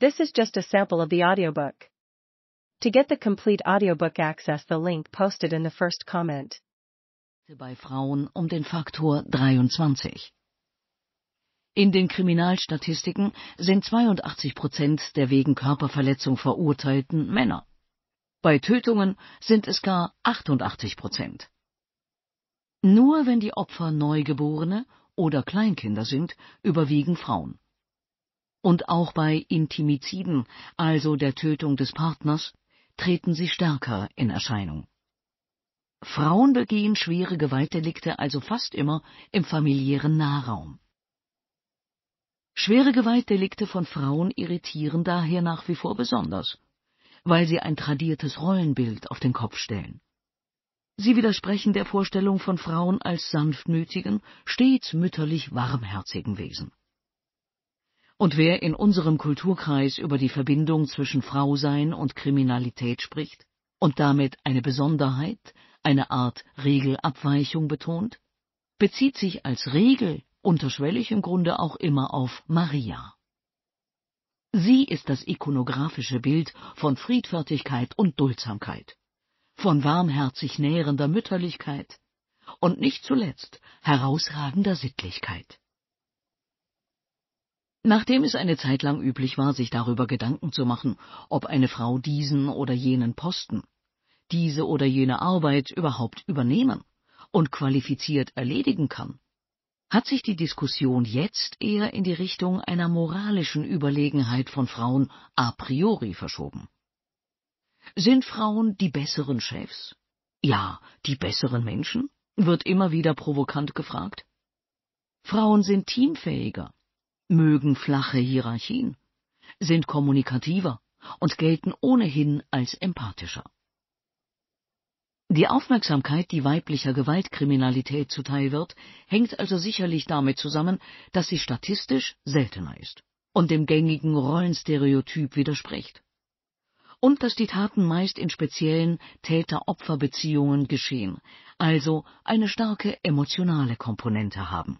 This is just a sample of the audiobook. To get the complete audiobook access the link posted in the first comment. Bei Frauen um den Faktor 23. In den Kriminalstatistiken sind 82 Prozent der wegen Körperverletzung verurteilten Männer. Bei Tötungen sind es gar 88 Prozent. Nur wenn die Opfer Neugeborene oder Kleinkinder sind, überwiegen Frauen. Und auch bei Intimiziden, also der Tötung des Partners, treten sie stärker in Erscheinung. Frauen begehen schwere Gewaltdelikte also fast immer im familiären Nahraum. Schwere Gewaltdelikte von Frauen irritieren daher nach wie vor besonders, weil sie ein tradiertes Rollenbild auf den Kopf stellen. Sie widersprechen der Vorstellung von Frauen als sanftmütigen, stets mütterlich warmherzigen Wesen. Und wer in unserem Kulturkreis über die Verbindung zwischen Frausein und Kriminalität spricht und damit eine Besonderheit, eine Art Regelabweichung betont, bezieht sich als Regel unterschwellig im Grunde auch immer auf Maria. Sie ist das ikonografische Bild von Friedfertigkeit und Duldsamkeit, von warmherzig nähernder Mütterlichkeit und nicht zuletzt herausragender Sittlichkeit. Nachdem es eine Zeit lang üblich war, sich darüber Gedanken zu machen, ob eine Frau diesen oder jenen Posten, diese oder jene Arbeit überhaupt übernehmen und qualifiziert erledigen kann, hat sich die Diskussion jetzt eher in die Richtung einer moralischen Überlegenheit von Frauen a priori verschoben. Sind Frauen die besseren Chefs? Ja, die besseren Menschen? wird immer wieder provokant gefragt. Frauen sind teamfähiger, mögen flache Hierarchien, sind kommunikativer und gelten ohnehin als empathischer. Die Aufmerksamkeit, die weiblicher Gewaltkriminalität zuteil wird, hängt also sicherlich damit zusammen, dass sie statistisch seltener ist und dem gängigen Rollenstereotyp widerspricht. Und dass die Taten meist in speziellen Täter-Opfer-Beziehungen geschehen, also eine starke emotionale Komponente haben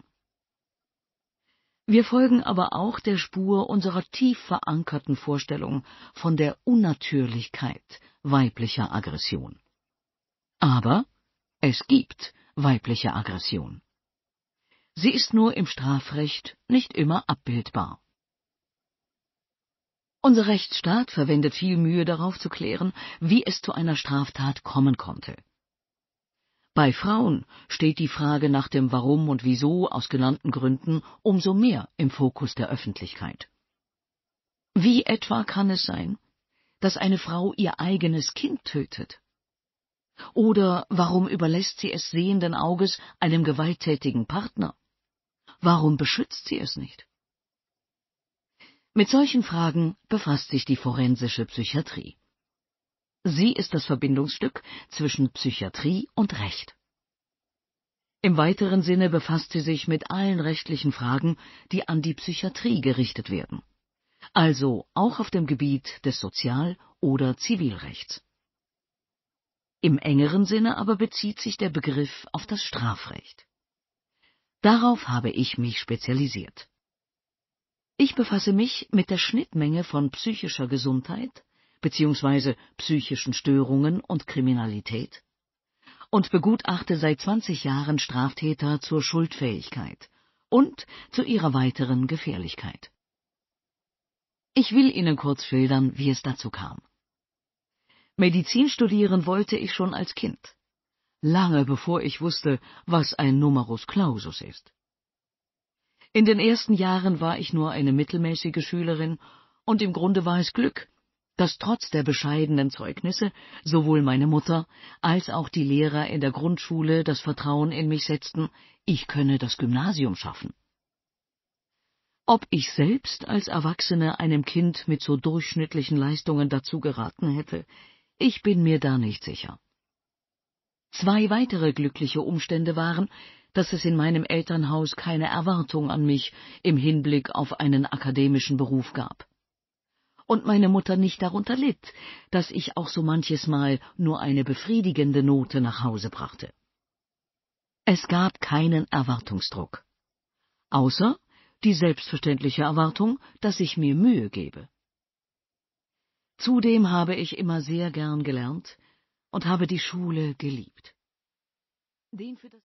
wir folgen aber auch der Spur unserer tief verankerten Vorstellung von der Unnatürlichkeit weiblicher Aggression. Aber es gibt weibliche Aggression. Sie ist nur im Strafrecht nicht immer abbildbar. Unser Rechtsstaat verwendet viel Mühe darauf zu klären, wie es zu einer Straftat kommen konnte bei Frauen steht die Frage nach dem Warum und Wieso aus genannten Gründen umso mehr im Fokus der Öffentlichkeit. Wie etwa kann es sein, dass eine Frau ihr eigenes Kind tötet? Oder warum überlässt sie es sehenden Auges einem gewalttätigen Partner? Warum beschützt sie es nicht? Mit solchen Fragen befasst sich die forensische Psychiatrie Sie ist das Verbindungsstück zwischen Psychiatrie und Recht. Im weiteren Sinne befasst sie sich mit allen rechtlichen Fragen, die an die Psychiatrie gerichtet werden, also auch auf dem Gebiet des Sozial- oder Zivilrechts. Im engeren Sinne aber bezieht sich der Begriff auf das Strafrecht. Darauf habe ich mich spezialisiert. Ich befasse mich mit der Schnittmenge von psychischer Gesundheit, bzw. psychischen Störungen und Kriminalität und begutachte seit 20 Jahren Straftäter zur Schuldfähigkeit und zu ihrer weiteren Gefährlichkeit. Ich will Ihnen kurz schildern, wie es dazu kam. Medizin studieren wollte ich schon als Kind, lange bevor ich wusste, was ein Numerus Clausus ist. In den ersten Jahren war ich nur eine mittelmäßige Schülerin, und im Grunde war es Glück, dass trotz der bescheidenen Zeugnisse sowohl meine Mutter als auch die Lehrer in der Grundschule das Vertrauen in mich setzten, ich könne das Gymnasium schaffen. Ob ich selbst als Erwachsene einem Kind mit so durchschnittlichen Leistungen dazu geraten hätte, ich bin mir da nicht sicher. Zwei weitere glückliche Umstände waren, dass es in meinem Elternhaus keine Erwartung an mich im Hinblick auf einen akademischen Beruf gab und meine Mutter nicht darunter litt, dass ich auch so manches Mal nur eine befriedigende Note nach Hause brachte. Es gab keinen Erwartungsdruck. Außer die selbstverständliche Erwartung, dass ich mir Mühe gebe. Zudem habe ich immer sehr gern gelernt und habe die Schule geliebt. Den für das